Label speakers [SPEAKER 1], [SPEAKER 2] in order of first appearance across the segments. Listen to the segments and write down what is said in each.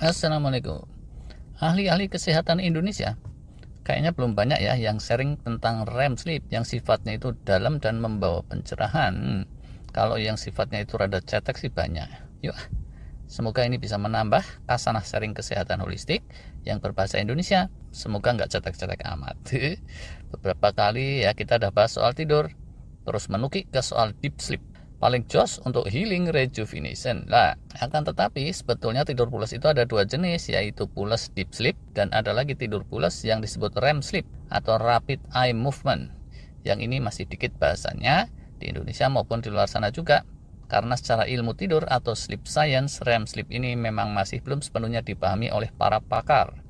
[SPEAKER 1] Assalamualaikum. Ahli-ahli kesehatan Indonesia kayaknya belum banyak ya yang sharing tentang REM sleep yang sifatnya itu dalam dan membawa pencerahan. Kalau yang sifatnya itu rada cetek sih banyak. Yuk, semoga ini bisa menambah kasanah sharing kesehatan holistik yang berbahasa Indonesia. Semoga nggak cetek-cetek amat. Beberapa kali ya kita udah bahas soal tidur, terus menukik ke soal deep sleep paling jos untuk healing rejuvenation. Lah, akan tetapi sebetulnya tidur pulas itu ada dua jenis yaitu pulas deep sleep dan ada lagi tidur pulas yang disebut REM sleep atau rapid eye movement. Yang ini masih dikit bahasanya di Indonesia maupun di luar sana juga. Karena secara ilmu tidur atau sleep science, REM sleep ini memang masih belum sepenuhnya dipahami oleh para pakar.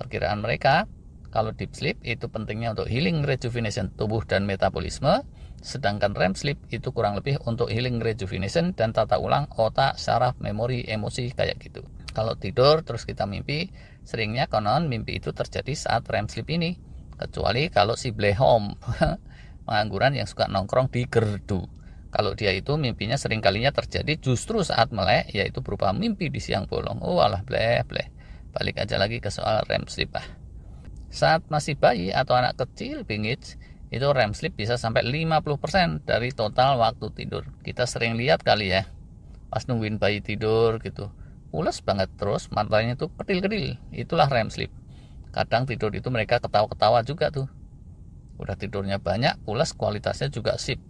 [SPEAKER 1] Perkiraan mereka, kalau deep sleep itu pentingnya untuk healing rejuvenation tubuh dan metabolisme, Sedangkan REM sleep itu kurang lebih untuk healing rejuvenation dan tata ulang otak, saraf, memori, emosi kayak gitu. Kalau tidur terus kita mimpi, seringnya konon mimpi itu terjadi saat REM sleep ini. Kecuali kalau si blehom, pengangguran yang suka nongkrong di gerdu. Kalau dia itu mimpinya sering kalinya terjadi justru saat melek, yaitu berupa mimpi di siang bolong. Oh alah bleh bleh. Balik aja lagi ke soal REM sleep ah. Saat masih bayi atau anak kecil bingits, itu REM sleep bisa sampai 50% dari total waktu tidur. Kita sering lihat kali ya, pas nungguin bayi tidur gitu, pulas banget terus matanya tuh kedil-kedil, itulah REM sleep. Kadang tidur itu mereka ketawa-ketawa juga tuh. Udah tidurnya banyak, pulas kualitasnya juga sip.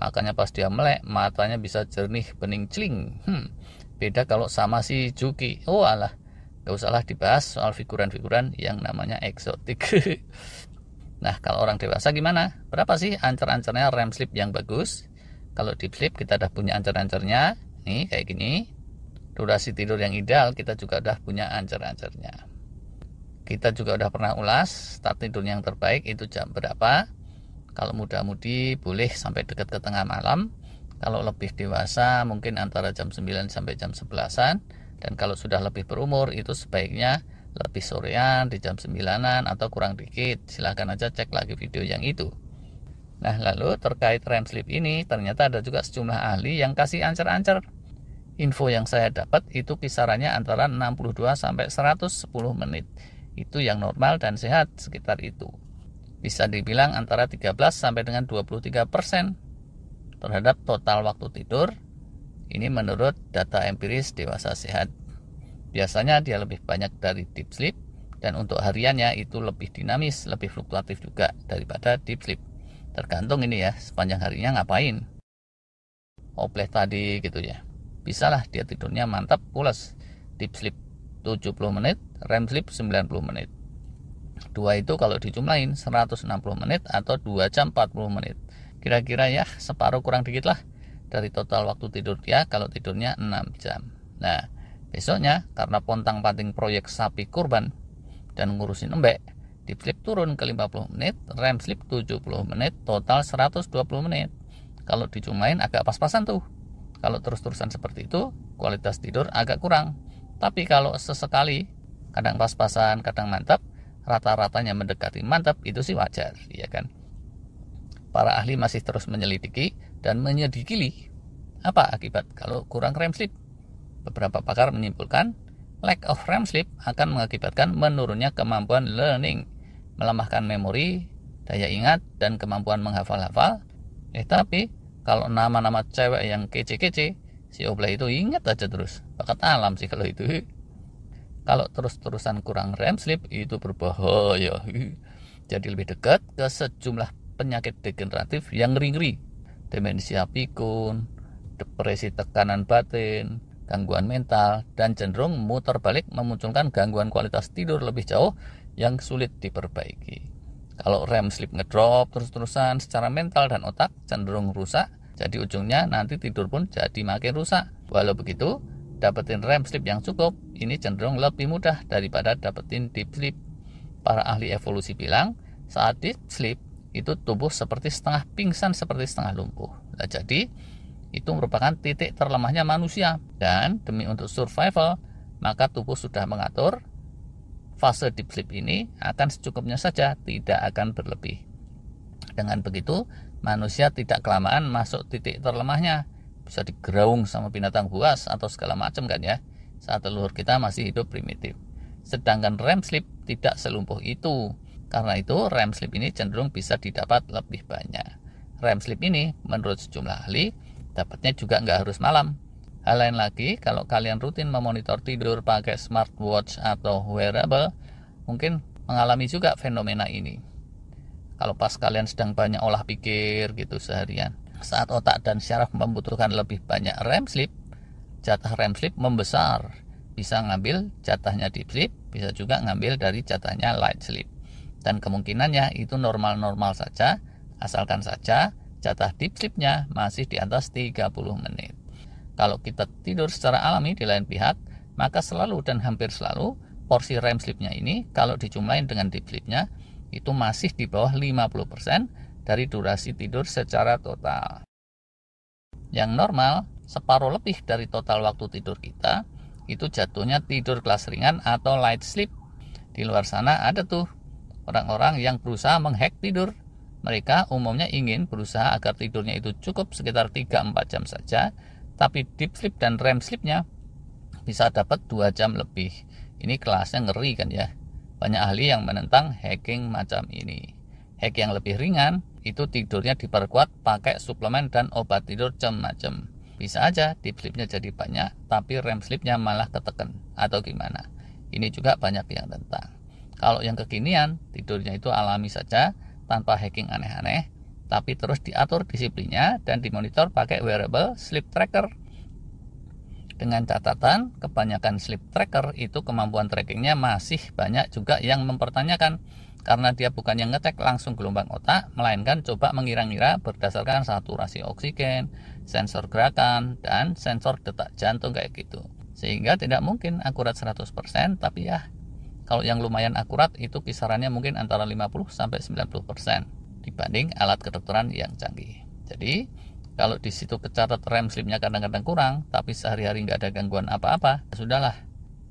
[SPEAKER 1] Makanya pas dia melek, matanya bisa jernih bening celing. Hmm, beda kalau sama si Juki. Oh alah, gak usahlah dibahas soal figuran-figuran yang namanya eksotik. Nah, kalau orang dewasa gimana? Berapa sih ancer-ancernya rem sleep yang bagus? Kalau di sleep kita sudah punya ancer-ancernya, nih kayak gini. Durasi tidur yang ideal kita juga sudah punya ancer-ancernya. Kita juga sudah pernah ulas start tidur yang terbaik itu jam berapa. Kalau muda-mudi boleh sampai dekat ke tengah malam. Kalau lebih dewasa mungkin antara jam 9 sampai jam 11-an. Dan kalau sudah lebih berumur itu sebaiknya lebih sorean di jam 9an atau kurang dikit silahkan aja cek lagi video yang itu Nah, lalu terkait REM sleep ini, ternyata ada juga sejumlah ahli yang kasih ancer-ancer. Info yang saya dapat itu kisarannya antara 62 sampai 110 menit. Itu yang normal dan sehat sekitar itu. Bisa dibilang antara 13 sampai dengan 23 persen terhadap total waktu tidur. Ini menurut data empiris dewasa sehat. Biasanya dia lebih banyak dari deep sleep dan untuk hariannya itu lebih dinamis, lebih fluktuatif juga daripada deep sleep. Tergantung ini ya, sepanjang harinya ngapain. Opleh tadi gitu ya. Bisalah dia tidurnya mantap pulas. Deep sleep 70 menit, REM sleep 90 menit. Dua itu kalau dijumlahin 160 menit atau 2 jam 40 menit. Kira-kira ya separuh kurang dikit lah dari total waktu tidur dia kalau tidurnya 6 jam. Nah, Besoknya, karena pontang panting proyek sapi kurban dan ngurusin embek, di slip turun ke 50 menit, rem slip 70 menit, total 120 menit. Kalau dicumain agak pas-pasan tuh. Kalau terus-terusan seperti itu, kualitas tidur agak kurang. Tapi kalau sesekali, kadang pas-pasan, kadang mantap, rata-ratanya mendekati mantap, itu sih wajar, ya kan? Para ahli masih terus menyelidiki dan menyedikili apa akibat kalau kurang rem sleep Beberapa pakar menyimpulkan, lack of REM sleep akan mengakibatkan menurunnya kemampuan learning, melemahkan memori, daya ingat, dan kemampuan menghafal-hafal. Eh tapi, kalau nama-nama cewek yang kece-kece, si Obla itu ingat aja terus. Bakat alam sih kalau itu. Kalau terus-terusan kurang REM sleep, itu berbahaya. Jadi lebih dekat ke sejumlah penyakit degeneratif yang ngeri-ngeri. Demensia pikun, depresi tekanan batin, gangguan mental, dan cenderung muter balik memunculkan gangguan kualitas tidur lebih jauh yang sulit diperbaiki. Kalau REM sleep ngedrop terus-terusan secara mental dan otak cenderung rusak, jadi ujungnya nanti tidur pun jadi makin rusak. Walau begitu, dapetin REM sleep yang cukup ini cenderung lebih mudah daripada dapetin deep sleep. Para ahli evolusi bilang, saat deep sleep itu tubuh seperti setengah pingsan seperti setengah lumpuh. Nah, jadi itu merupakan titik terlemahnya manusia dan demi untuk survival maka tubuh sudah mengatur fase deep sleep ini akan secukupnya saja tidak akan berlebih dengan begitu manusia tidak kelamaan masuk titik terlemahnya bisa digeraung sama binatang buas atau segala macam kan ya saat telur kita masih hidup primitif sedangkan REM sleep tidak selumpuh itu karena itu REM sleep ini cenderung bisa didapat lebih banyak REM sleep ini menurut sejumlah ahli Dapatnya juga nggak harus malam. Hal lain lagi, kalau kalian rutin memonitor tidur pakai smartwatch atau wearable, mungkin mengalami juga fenomena ini. Kalau pas kalian sedang banyak olah pikir gitu seharian, saat otak dan syaraf membutuhkan lebih banyak REM sleep, jatah REM sleep membesar. Bisa ngambil jatahnya deep sleep, bisa juga ngambil dari jatahnya light sleep. Dan kemungkinannya itu normal-normal saja, asalkan saja jatah deep sleepnya masih di atas 30 menit. Kalau kita tidur secara alami di lain pihak, maka selalu dan hampir selalu porsi REM sleepnya ini kalau dijumlahin dengan deep sleepnya itu masih di bawah 50% dari durasi tidur secara total. Yang normal, separuh lebih dari total waktu tidur kita itu jatuhnya tidur kelas ringan atau light sleep. Di luar sana ada tuh orang-orang yang berusaha menghack tidur mereka umumnya ingin berusaha agar tidurnya itu cukup sekitar 3-4 jam saja, tapi deep sleep dan REM sleepnya bisa dapat 2 jam lebih. Ini kelasnya ngeri kan ya. Banyak ahli yang menentang hacking macam ini. Hack yang lebih ringan itu tidurnya diperkuat pakai suplemen dan obat tidur macam-macam. Bisa aja deep sleepnya jadi banyak, tapi REM sleepnya malah ketekan atau gimana. Ini juga banyak yang tentang. Kalau yang kekinian, tidurnya itu alami saja, tanpa hacking aneh-aneh, tapi terus diatur disiplinnya dan dimonitor pakai wearable sleep tracker. Dengan catatan, kebanyakan sleep tracker itu kemampuan trackingnya masih banyak juga yang mempertanyakan karena dia bukan yang ngecek langsung gelombang otak, melainkan coba mengira-ngira berdasarkan saturasi oksigen, sensor gerakan, dan sensor detak jantung kayak gitu. Sehingga tidak mungkin akurat 100%, tapi ya kalau yang lumayan akurat itu kisarannya mungkin antara 50 sampai 90% persen dibanding alat kedokteran yang canggih. Jadi, kalau di situ kecatat rem sleepnya kadang-kadang kurang, tapi sehari-hari nggak ada gangguan apa-apa, ya sudahlah.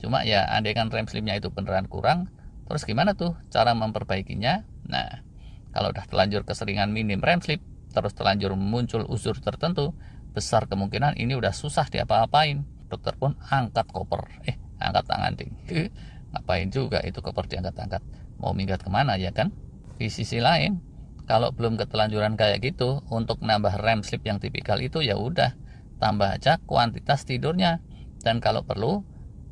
[SPEAKER 1] Cuma ya, andaikan rem sleepnya itu beneran kurang, terus gimana tuh cara memperbaikinya? Nah, kalau udah telanjur keseringan minim rem sleep, terus telanjur muncul usur tertentu, besar kemungkinan ini udah susah diapa-apain. Dokter pun angkat koper, eh angkat tangan ding. ngapain juga itu koper diangkat-angkat mau minggat kemana ya kan di sisi lain kalau belum ketelanjuran kayak gitu untuk nambah rem sleep yang tipikal itu ya udah tambah aja kuantitas tidurnya dan kalau perlu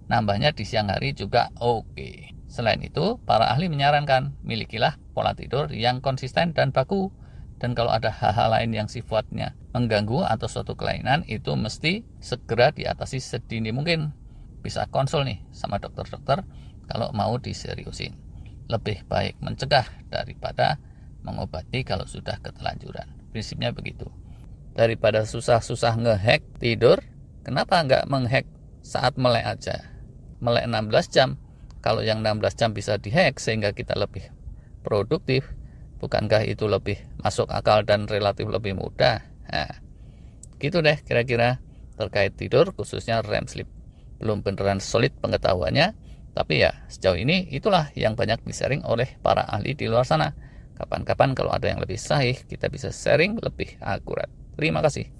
[SPEAKER 1] nambahnya di siang hari juga oke okay. selain itu para ahli menyarankan milikilah pola tidur yang konsisten dan baku dan kalau ada hal-hal lain yang sifatnya mengganggu atau suatu kelainan itu mesti segera diatasi sedini mungkin bisa konsul nih sama dokter-dokter kalau mau diseriusin. Lebih baik mencegah daripada mengobati kalau sudah ketelanjuran. Prinsipnya begitu. Daripada susah-susah ngehack tidur, kenapa nggak menghack saat melek aja? Melek 16 jam, kalau yang 16 jam bisa dihack sehingga kita lebih produktif, bukankah itu lebih masuk akal dan relatif lebih mudah? Nah, gitu deh kira-kira terkait tidur khususnya REM sleep. Belum beneran solid pengetahuannya, tapi ya sejauh ini itulah yang banyak disaring oleh para ahli di luar sana. Kapan-kapan kalau ada yang lebih sahih kita bisa sharing lebih akurat. Terima kasih.